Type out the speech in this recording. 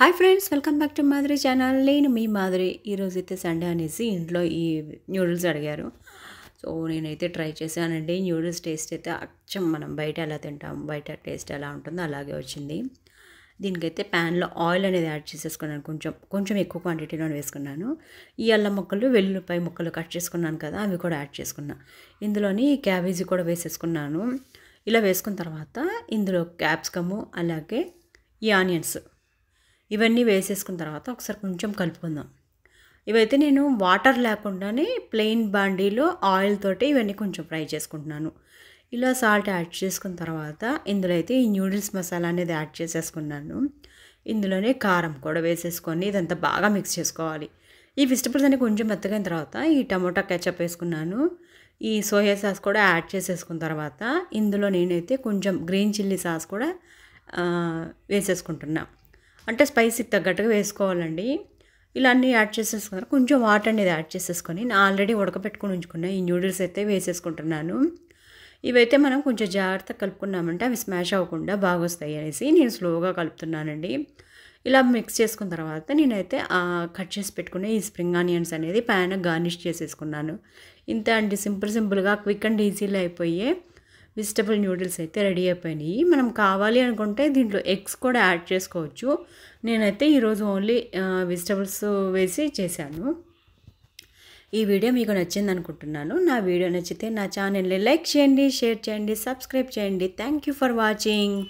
hi friends welcome back to Madhuri channel నేను మీ మాధురి అయితే సండే అనేసి ఇంట్లో ఈ న్యూడిల్స్ అడిగారు సో నేనైతే ట్రై చేశానండి న్యూడిల్స్ టేస్ట్ అయితే అచ్చం మనం బయట ఎలా తింటాం బయట టేస్ట్ ఎలా ఉంటుందో అలాగే వచ్చింది దీనికైతే ప్యాన్లో ఆయిల్ అనేది యాడ్ చేసేసుకున్నాను కొంచెం కొంచెం ఎక్కువ క్వాంటిటీలో వేసుకున్నాను ఈ అల్లం ముక్కలు వెల్లుల్లిపాయ ముక్కలు కట్ చేసుకున్నాను కదా అవి కూడా యాడ్ చేసుకున్నా ఇందులోని క్యాబేజీ కూడా వేసేసుకున్నాను ఇలా వేసుకున్న తర్వాత ఇందులో క్యాప్సికము అలాగే ఈ ఆనియన్స్ ఇవన్నీ వేసేసుకున్న తర్వాత ఒకసారి కొంచెం కలుపుకుందాం ఇవైతే నేను వాటర్ లేకుండానే ప్లెయిన్ బాండీలో ఆయిల్ తోటి ఇవన్నీ కొంచెం ఫ్రై చేసుకుంటున్నాను ఇలా సాల్ట్ యాడ్ చేసుకున్న తర్వాత ఇందులో అయితే ఈ న్యూడిల్స్ మసాలా అనేది యాడ్ చేసేసుకున్నాను ఇందులోనే కారం కూడా వేసేసుకొని ఇదంతా బాగా మిక్స్ చేసుకోవాలి ఈ వెజిటబుల్స్ అన్ని కొంచెం మెత్తగైన తర్వాత ఈ టమోటా కెచప్ వేసుకున్నాను ఈ సోయా సాస్ కూడా యాడ్ చేసేసుకున్న తర్వాత ఇందులో నేనైతే కొంచెం గ్రీన్ చిల్లీ సాస్ కూడా వేసేసుకుంటున్నాను అంటే స్పైసీకి తగ్గట్టుగా వేసుకోవాలండి ఇలా అన్నీ యాడ్ చేసేసుకున్నారు కొంచెం వాటర్ అనేది యాడ్ చేసేసుకొని నేను ఆల్రెడీ ఉడకపెట్టుకుని ఉంచుకున్న ఈ న్యూడిల్స్ అయితే వేసేసుకుంటున్నాను ఇవైతే మనం కొంచెం జాగ్రత్త కలుపుకున్నామంటే అవి స్మాష్ అవ్వకుండా బాగొస్తాయి అనేసి నేను స్లోగా కలుపుతున్నానండి ఇలా మిక్స్ చేసుకున్న తర్వాత నేనైతే కట్ చేసి పెట్టుకున్న ఈ స్ప్రింగ్ ఆనియన్స్ అనేది పైన గార్నిష్ చేసేసుకున్నాను ఇంత అండి సింపుల్ సింపుల్గా క్విక్ అండ్ ఈజీలో అయిపోయే వెజిటబుల్ నూడిల్స్ అయితే రెడీ అయిపోయినాయి మనం కావాలి అనుకుంటే దీంట్లో ఎగ్స్ కూడా యాడ్ చేసుకోవచ్చు నేనైతే ఈరోజు ఓన్లీ వెజిటబుల్స్ వేసి చేశాను ఈ వీడియో మీకు నచ్చింది అనుకుంటున్నాను నా వీడియో నచ్చితే నా ఛానల్ని లైక్ చేయండి షేర్ చేయండి సబ్స్క్రైబ్ చేయండి థ్యాంక్ యూ ఫర్ వాచింగ్